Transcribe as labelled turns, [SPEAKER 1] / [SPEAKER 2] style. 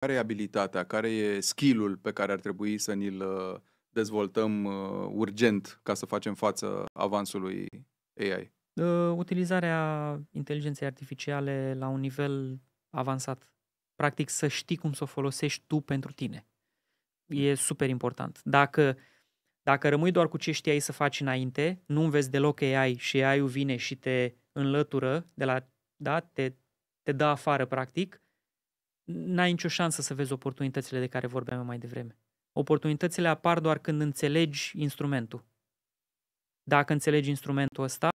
[SPEAKER 1] Care e abilitatea, care e skill-ul pe care ar trebui să ni-l uh, dezvoltăm uh, urgent ca să facem față avansului AI?
[SPEAKER 2] Uh, utilizarea inteligenței artificiale la un nivel avansat. Practic să știi cum să o folosești tu pentru tine. E hmm. super important. Dacă dacă rămâi doar cu ce știai să faci înainte, nu înveți deloc AI și AI-ul vine și te înlătură, de la, da, te, te dă afară practic, n-ai nicio șansă să vezi oportunitățile de care vorbeam mai devreme. Oportunitățile apar doar când înțelegi instrumentul. Dacă înțelegi instrumentul ăsta,